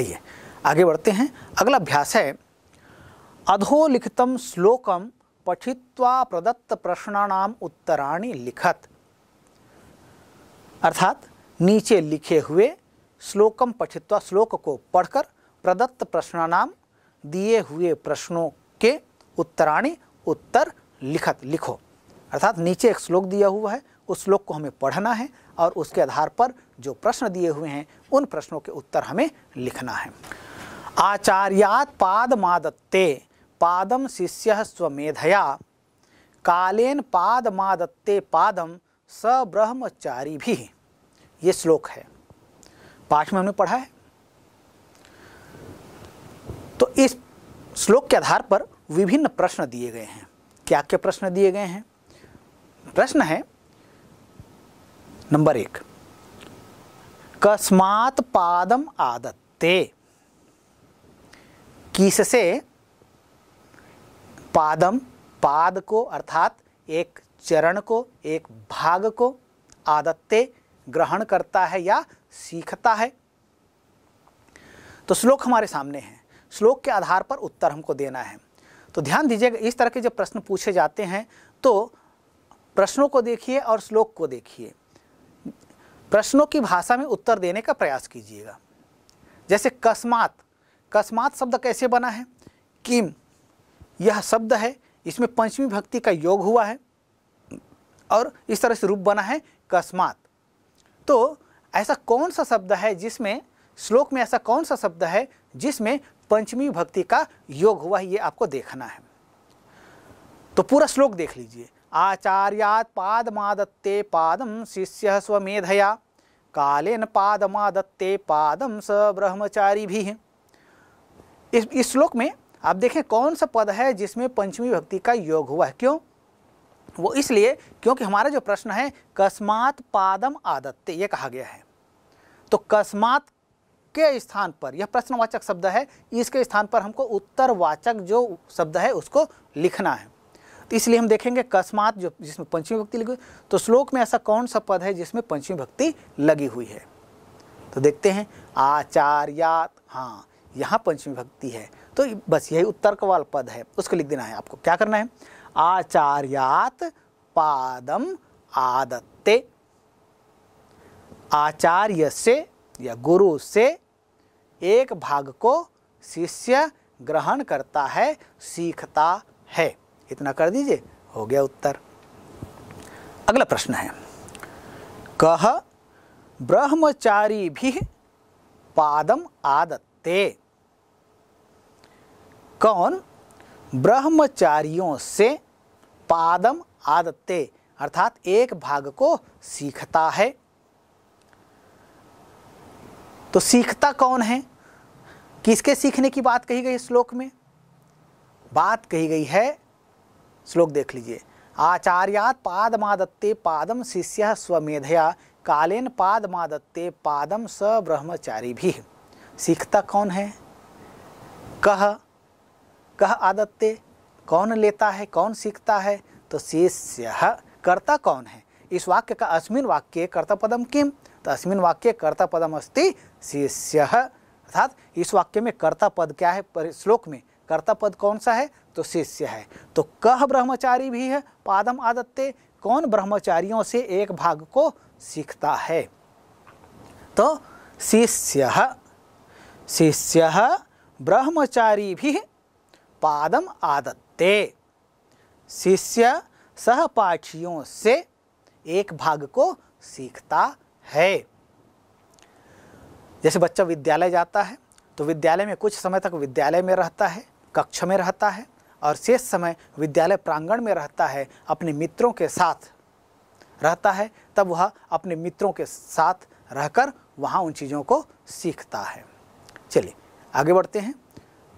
आइए आगे बढ़ते हैं अगला अभ्यास है अधोलिखितम श्लोकम पठित्वा प्रदत्त प्रश्नानाम उत्तराणि लिखत अर्थात नीचे लिखे हुए श्लोकम पठित्वा श्लोक को पढ़कर प्रदत्त प्रश्नानाम दिए हुए प्रश्नों के उत्तराणि उत्तर लिखत लिखो अर्थात नीचे एक श्लोक दिया हुआ है उस श्लोक को हमें पढ़ना है और उसके आधार पर जो प्रश्न दिए हुए हैं उन प्रश्नों के उत्तर हमें लिखना है पाद मादत्ते पादम शिष्य स्वमेधया कालेन मादत्ते पादम सब्रह्मचारी भी ये श्लोक है पाठ में हमने पढ़ा है तो इस श्लोक के आधार पर विभिन्न प्रश्न दिए गए हैं क्या क्या प्रश्न दिए गए हैं प्रश्न है नंबर एक कस्मात पादम आदत्ते किससे पादम पाद को अर्थात एक चरण को एक भाग को आदत्ते ग्रहण करता है या सीखता है तो श्लोक हमारे सामने है श्लोक के आधार पर उत्तर हमको देना है तो ध्यान दीजिएगा इस तरह के जब प्रश्न पूछे जाते हैं तो प्रश्नों को देखिए और श्लोक को देखिए प्रश्नों की भाषा में उत्तर देने का प्रयास कीजिएगा जैसे कस्मात कस्मात शब्द कैसे बना है किम यह शब्द है इसमें पंचमी भक्ति का योग हुआ है और इस तरह से रूप बना है कस्मात तो ऐसा कौन सा शब्द है जिसमें श्लोक में ऐसा कौन सा शब्द है जिसमें पंचमी भक्ति का योग हुआ है ये आपको देखना है तो पूरा श्लोक देख लीजिए आचार्यात् पाद शिष्य स्वेधया कालेन पादमादत्ते पादम स ब्रह्मचारी भी है इस इस श्लोक में आप देखें कौन सा पद है जिसमें पंचमी भक्ति का योग हुआ है क्यों वो इसलिए क्योंकि हमारा जो प्रश्न है कस्मात पादम आदत्ते ये कहा गया है तो कस्मात के स्थान पर यह प्रश्नवाचक शब्द है इसके स्थान पर हमको उत्तरवाचक जो शब्द है उसको लिखना है तो इसलिए हम देखेंगे अकस्मात जो जिसमें पंचमी भक्ति लगी हुई तो श्लोक में ऐसा कौन सा पद है जिसमें पंचमी भक्ति लगी हुई है तो देखते हैं आचार्यात हाँ यहाँ पंचमी भक्ति है तो बस यही उत्तर्क कवाल पद है उसको लिख देना है आपको क्या करना है आचार्यात पादम आदत्ते आचार्य से या गुरु से एक भाग को शिष्य ग्रहण करता है सीखता है इतना कर दीजिए हो गया उत्तर अगला प्रश्न है कह ब्रह्मचारी भी पादम आदत्ते कौन ब्रह्मचारियों से पादम आदत्ते अर्थात एक भाग को सीखता है तो सीखता कौन है किसके सीखने की बात कही गई श्लोक में बात कही गई है श्लोक देख लीजिए आचार्यात पादमादत्ते पादम शिष्य स्वमेधया कालेन पादमादत्ते पादम स ब्रह्मचारी भी सीखता कौन है कह कह आदत्ते कौन लेता है कौन सीखता है तो शिष्य कर्ता कौन है इस वाक्य का अस्मिन वाक्य कर्ता पदम किम तो अस्मिन वाक्य कर्ता पदम अस्ति शिष्य अर्थात इस वाक्य में कर्ता पद क्या है श्लोक में कर्ता पद कौन सा है तो शिष्य है तो कह ब्रह्मचारी भी है पादम आदत्ते कौन ब्रह्मचारियों से एक भाग को सीखता है तो शिष्य शिष्य ब्रह्मचारी भी पादम आदत्ते शिष्य सहपाठियों से एक भाग को सीखता है जैसे बच्चा विद्यालय जाता है तो विद्यालय में कुछ समय तक विद्यालय में रहता है कक्ष में रहता है और शेष समय विद्यालय प्रांगण में रहता है अपने मित्रों के साथ रहता है तब वह अपने मित्रों के साथ रहकर वहाँ उन चीज़ों को सीखता है चलिए आगे बढ़ते हैं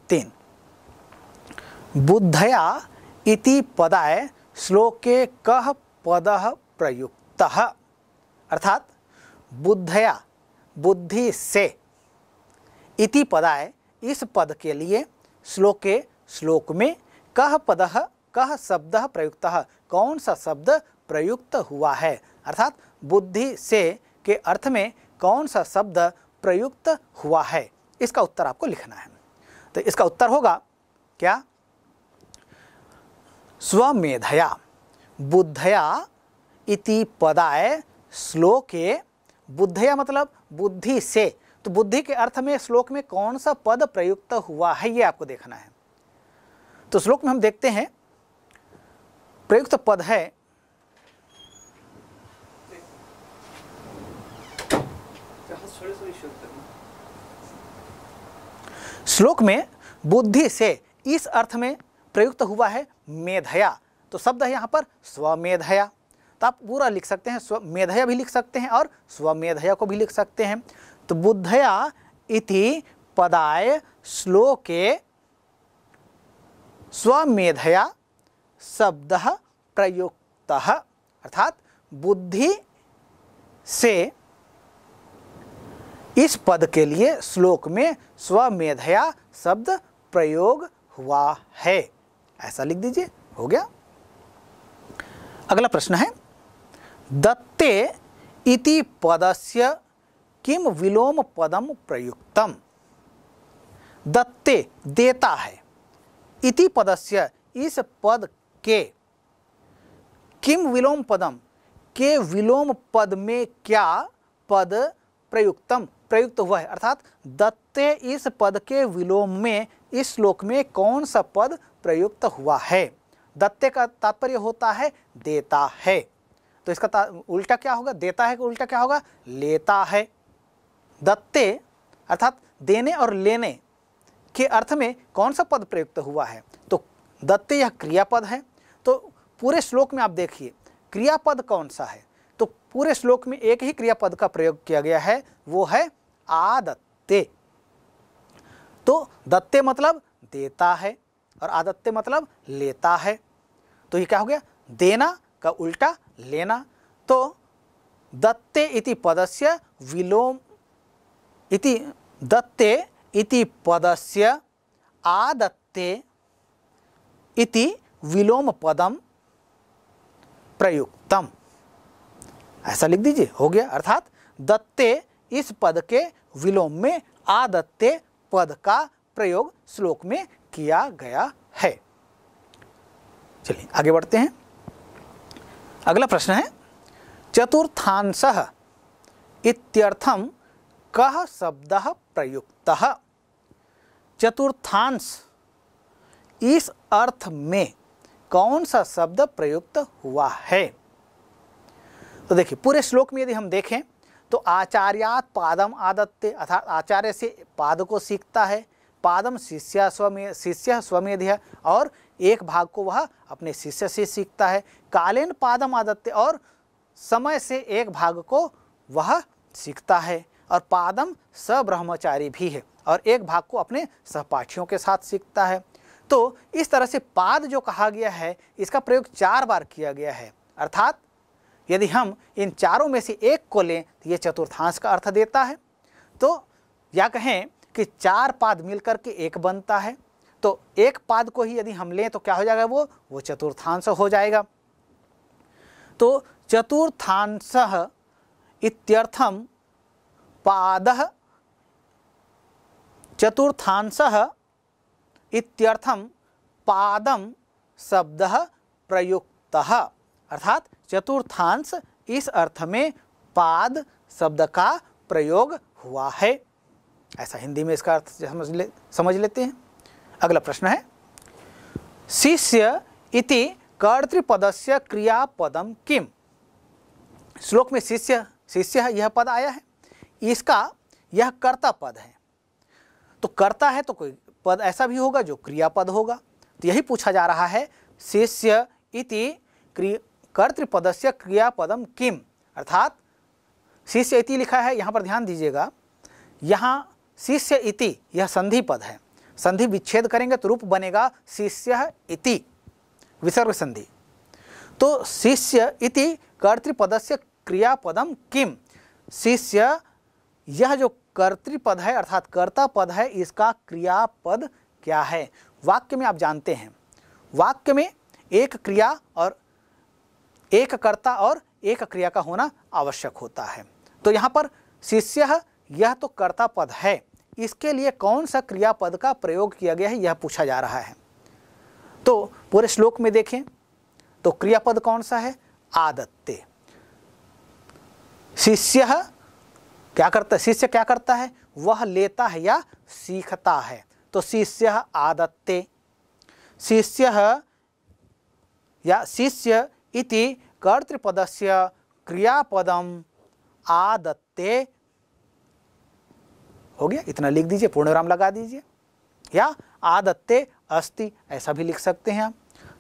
तीन बुद्धया इति पदाय श्लोके कह पद प्रयुक्त अर्थात बुद्धया बुद्धि से इति पदाय इस पद के लिए श्लोके श्लोक में कह पद कह शब्द प्रयुक्त कौन सा शब्द प्रयुक्त हुआ है अर्थात बुद्धि से के अर्थ में कौन सा शब्द प्रयुक्त हुआ है इसका उत्तर आपको लिखना है तो इसका उत्तर होगा क्या स्वमेधया बुद्धया इति पदाय श्लोके बुद्धया मतलब बुद्धि से तो बुद्धि के अर्थ में श्लोक में कौन सा पद प्रयुक्त हुआ है ये आपको देखना है तो श्लोक में हम देखते हैं प्रयुक्त पद है श्लोक में बुद्धि से इस अर्थ में प्रयुक्त हुआ है मेधया तो शब्द है यहां पर स्वमेधया तो आप पूरा लिख सकते हैं स्व मेधया भी लिख सकते हैं और स्वमेधया को भी लिख सकते हैं तो बुद्धया इति पदाय श्लोके स्वमेधया शब्द प्रयुक्त अर्थात बुद्धि से इस पद के लिए श्लोक में स्वमेधया शब्द प्रयोग हुआ है ऐसा लिख दीजिए हो गया अगला प्रश्न है दत्ते इति पदस्य किम विलोम पदम प्रयुक्तम दत्ते देता है इति पदस्य इस पद के किम विलोम पदम के विलोम पद में क्या पद प्रयुक्तम प्रयुक्त हुआ है अर्थात दत्ते इस पद के विलोम में इस श्लोक में कौन सा पद प्रयुक्त हुआ है दत्ते का तात्पर्य होता है देता है तो इसका उल्टा क्या होगा देता है कि उल्टा क्या होगा लेता है दत्ते अर्थात देने और लेने के अर्थ में कौन सा पद प्रयुक्त हुआ है तो दत्ते यह क्रियापद है तो पूरे श्लोक में आप देखिए क्रियापद कौन सा है तो पूरे श्लोक में एक ही क्रियापद का प्रयोग किया गया है वो है आदत्ते तो दत्ते मतलब देता है और आदत्ते मतलब लेता है तो ये क्या हो गया देना का उल्टा लेना तो दत्ते इति पदस्य विलोम इति दत्ते इति पदस्य आदत्ते इति विलोम पदम प्रयुक्तम ऐसा लिख दीजिए हो गया अर्थात दत्ते इस पद के विलोम में आदत्ते पद का प्रयोग श्लोक में किया गया है चलिए आगे बढ़ते हैं अगला प्रश्न है चतुर्थांश इत्यर्थम कह शब्द प्रयुक्त चतुर्थांश इस अर्थ में कौन सा शब्द प्रयुक्त हुआ है तो देखिए पूरे श्लोक में यदि हम देखें तो आचार्यात पादम आदत्ते अर्थात आचार्य से पाद को सीखता है पादम शिष्य स्वमे शिष्य स्वमेध और एक भाग को वह अपने शिष्य से सीखता है कालीन पादम आदत्य और समय से एक भाग को वह सीखता है और पादम सब्रह्मचारी भी है और एक भाग को अपने सहपाठियों के साथ सीखता है तो इस तरह से पाद जो कहा गया है इसका प्रयोग चार बार किया गया है अर्थात यदि हम इन चारों में से एक को लें तो ये चतुर्थांश का अर्थ देता है तो या कहें कि चार पाद मिलकर के एक बनता है तो एक पाद को ही यदि हम लें तो क्या हो जाएगा वो वो चतुर्थांश हो जाएगा तो चतुर्थांश इत्यर्थम पाद चतुर्थांश इत्यर्थम पादम शब्द प्रयुक्त अर्थात चतुर्थांश इस अर्थ में पाद शब्द का प्रयोग हुआ है ऐसा हिंदी में इसका अर्थ समझ ले समझ लेते हैं अगला प्रश्न है शिष्य इति से क्रियापदम किम श्लोक में शिष्य शिष्य यह पद आया है इसका यह कर्ता पद है तो कर्ता है तो कोई पद ऐसा भी होगा जो क्रियापद होगा तो यही पूछा जा रहा है शिष्य इति कर्तृपद से क्रियापदम किम अर्थात शिष्य इति लिखा है यहाँ पर ध्यान दीजिएगा यहाँ शिष्य इति यह संधि पद है संधि विच्छेद करेंगे तो रूप बनेगा शिष्य इति विसर्ग संधि तो शिष्य इति कर्तृपद से क्रियापदम किम शिष्य यह जो कर्तृपद है अर्थात कर्ता पद है इसका क्रियापद क्या है वाक्य में आप जानते हैं वाक्य में एक क्रिया और एक कर्ता और एक क्रिया का होना आवश्यक होता है तो यहाँ पर शिष्य यह तो कर्ता पद है इसके लिए कौन सा क्रियापद का प्रयोग किया गया है यह पूछा जा रहा है तो पूरे श्लोक में देखें तो क्रियापद कौन सा है आदत्ते शिष्य क्या करता है शिष्य क्या करता है वह लेता है या सीखता है तो शिष्य आदत्ते शिष्य या शिष्य इति से क्रियापदम आदत्ते हो गया इतना लिख दीजिए पूर्णविराम लगा दीजिए या आदत्ते अस्ति ऐसा भी लिख सकते हैं हम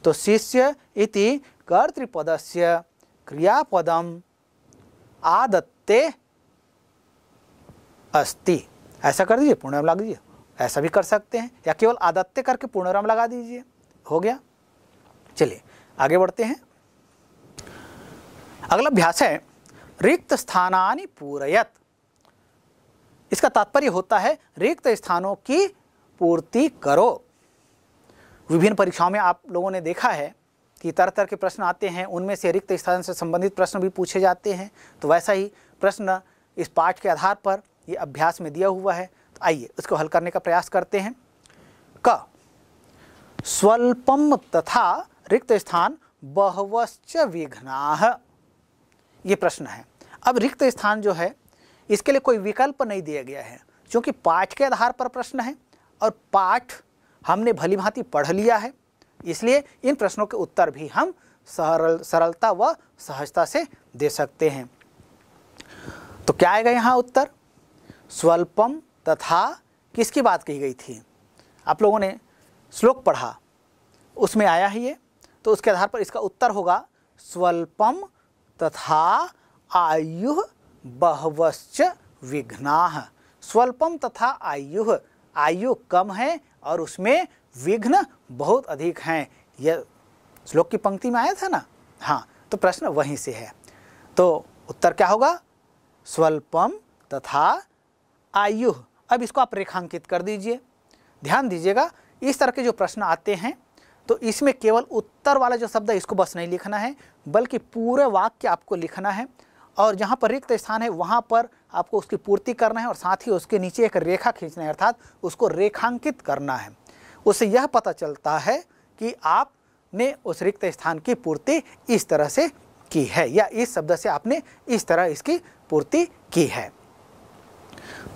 तो शिष्य इति से क्रियापदम आदत्ते अस्ति ऐसा कर दीजिए पूर्णविराम लगा दीजिए ऐसा भी कर सकते हैं या केवल आदत्य करके पूर्णविराम लगा दीजिए हो गया चलिए आगे बढ़ते हैं अगला अभ्यास है रिक्त स्थानानि पूरयत इसका तात्पर्य होता है रिक्त स्थानों की पूर्ति करो विभिन्न परीक्षाओं में आप लोगों ने देखा है कि तरह तरह के प्रश्न आते हैं उनमें से रिक्त स्थान से संबंधित प्रश्न भी पूछे जाते हैं तो वैसा ही प्रश्न इस पाठ के आधार पर ये अभ्यास में दिया हुआ है तो आइए उसको हल करने का प्रयास करते हैं क स्वल्पम तथा रिक्त स्थान बहवश्च विघ्ना ये प्रश्न है अब रिक्त स्थान जो है इसके लिए कोई विकल्प नहीं दिया गया है क्योंकि पाठ के आधार पर प्रश्न है और पाठ हमने भली भांति पढ़ लिया है इसलिए इन प्रश्नों के उत्तर भी हम सरल सरलता व सहजता से दे सकते हैं तो क्या आएगा यहाँ उत्तर स्वल्पम तथा किसकी बात कही गई थी आप लोगों ने श्लोक पढ़ा उसमें आया है ये तो उसके आधार पर इसका उत्तर होगा स्वल्पम तथा आयु बहवश्च विघ्ना स्वल्पम तथा आयु आयु कम है और उसमें विघ्न बहुत अधिक हैं यह श्लोक की पंक्ति में आया था ना हाँ तो प्रश्न वहीं से है तो उत्तर क्या होगा स्वल्पम तथा आयु अब इसको आप रेखांकित कर दीजिए ध्यान दीजिएगा इस तरह के जो प्रश्न आते हैं तो इसमें केवल उत्तर वाला जो शब्द है इसको बस नहीं लिखना है बल्कि पूरे वाक्य आपको लिखना है और जहाँ पर रिक्त स्थान है वहाँ पर आपको उसकी पूर्ति करना है और साथ ही उसके नीचे एक रेखा खींचना है अर्थात उसको रेखांकित करना है उससे यह पता चलता है कि आपने उस रिक्त स्थान की पूर्ति इस तरह से की है या इस शब्द से आपने इस तरह इसकी पूर्ति की है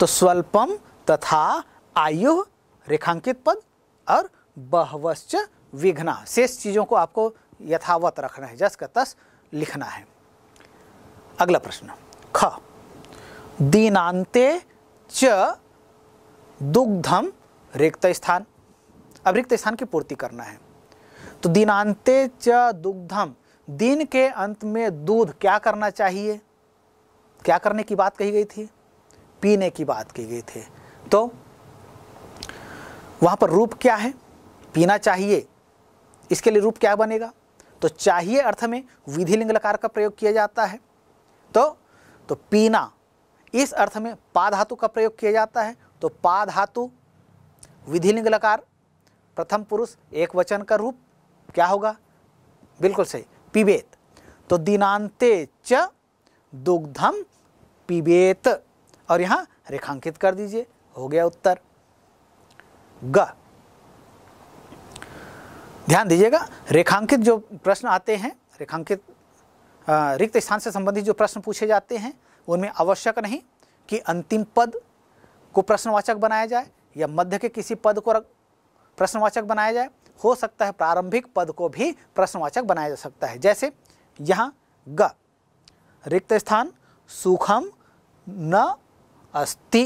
तो स्वल्पम तथा आयु रेखांकित पद और बहवश्च विघ्ना शेष चीज़ों को आपको यथावत रखना है जस का तस लिखना है अगला प्रश्न ख दीनांते च दुग्धम रिक्त स्थान अब रिक्त स्थान की पूर्ति करना है तो दीनाते च दुग्धम दिन के अंत में दूध क्या करना चाहिए क्या करने की बात कही गई थी पीने की बात की गई थी तो वहां पर रूप क्या है पीना चाहिए इसके लिए रूप क्या बनेगा तो चाहिए अर्थ में विधि लिंग लकार का प्रयोग किया जाता है तो तो पीना इस अर्थ में पा धातु का प्रयोग किया जाता है तो पा धातु विधि लिंग लकार प्रथम पुरुष एक वचन का रूप क्या होगा बिल्कुल सही पिबेत तो दिनांते च दुग्धम पिबेत और यहाँ रेखांकित कर दीजिए हो गया उत्तर ग ध्यान दीजिएगा रेखांकित जो प्रश्न आते हैं रेखांकित रिक्त स्थान से संबंधित जो प्रश्न पूछे जाते हैं उनमें आवश्यक नहीं कि अंतिम पद को प्रश्नवाचक बनाया जाए या मध्य के किसी पद को प्रश्नवाचक बनाया जाए हो सकता है प्रारंभिक पद को भी प्रश्नवाचक बनाया जा सकता है जैसे यहाँ ग रिक्त स्थान सूखम न अस्ति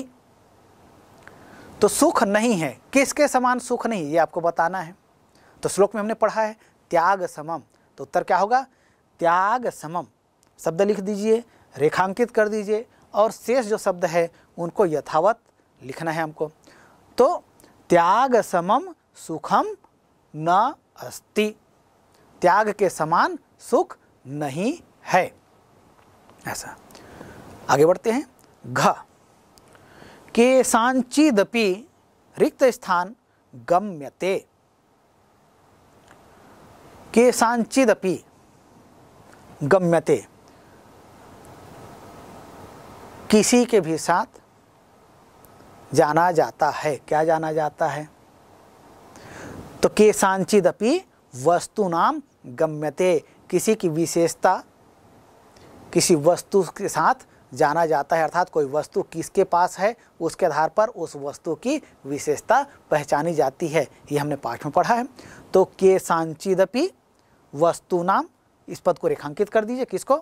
तो सुख नहीं है किसके समान सुख नहीं ये आपको बताना है तो श्लोक में हमने पढ़ा है त्याग समम तो उत्तर क्या होगा त्याग समम शब्द लिख दीजिए रेखांकित कर दीजिए और शेष जो शब्द है उनको यथावत लिखना है हमको तो त्याग समम सुखम न अस्ति त्याग के समान सुख नहीं है ऐसा आगे बढ़ते हैं घ रिक्त स्थान गम्यते केषाञ्चिदपि गम्यते किसी के भी साथ जाना जाता है क्या जाना जाता है तो वस्तु नाम गम्यते किसी की विशेषता किसी वस्तु के साथ जाना जाता है अर्थात कोई वस्तु किसके पास है उसके आधार पर उस वस्तु की विशेषता पहचानी जाती है ये हमने पाठ में पढ़ा है तो के सांचिदपि वस्तु नाम इस पद को रेखांकित कर दीजिए किसको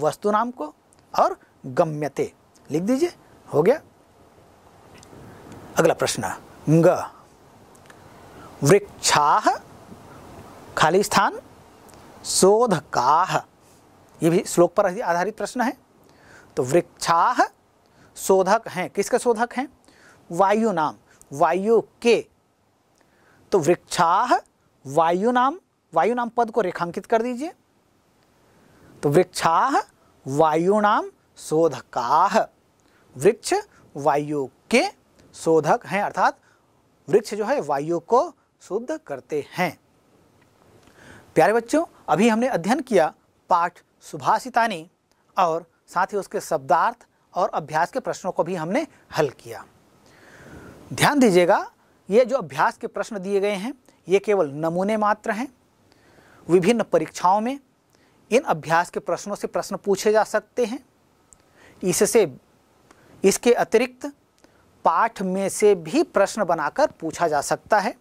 वस्तु नाम को और गम्यते लिख दीजिए हो गया अगला प्रश्न ग वृक्षा खाली स्थान शोधका ये भी श्लोक पर आधारित प्रश्न है तो वृक्षाह शोधक हैं किसके शोधक हैं वायु नाम वायु के तो वृक्षाह वायु नाम वायु नाम पद को रेखांकित कर दीजिए तो वृक्षाह नाम शोधका वृक्ष वायु के शोधक हैं अर्थात वृक्ष जो है वायु को शुद्ध करते हैं प्यारे बच्चों अभी हमने अध्ययन किया पाठ सुभाषितानी और साथ ही उसके शब्दार्थ और अभ्यास के प्रश्नों को भी हमने हल किया ध्यान दीजिएगा ये जो अभ्यास के प्रश्न दिए गए हैं ये केवल नमूने मात्र हैं विभिन्न परीक्षाओं में इन अभ्यास के प्रश्नों से प्रश्न पूछे जा सकते हैं इससे इसके अतिरिक्त पाठ में से भी प्रश्न बनाकर पूछा जा सकता है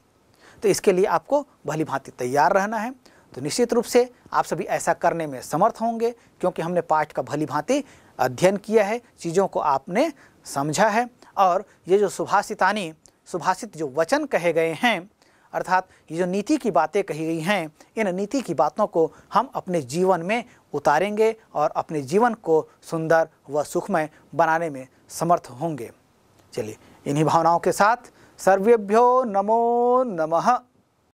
तो इसके लिए आपको भली भांति तैयार रहना है तो निश्चित रूप से आप सभी ऐसा करने में समर्थ होंगे क्योंकि हमने पाठ का भली भांति अध्ययन किया है चीज़ों को आपने समझा है और ये जो सुभाषितानी सुभाषित जो वचन कहे गए हैं अर्थात ये जो नीति की बातें कही गई हैं इन नीति की बातों को हम अपने जीवन में उतारेंगे और अपने जीवन को सुंदर व सुखमय बनाने में समर्थ होंगे चलिए इन्हीं भावनाओं के साथ सर्वेभ्यो नमो नमः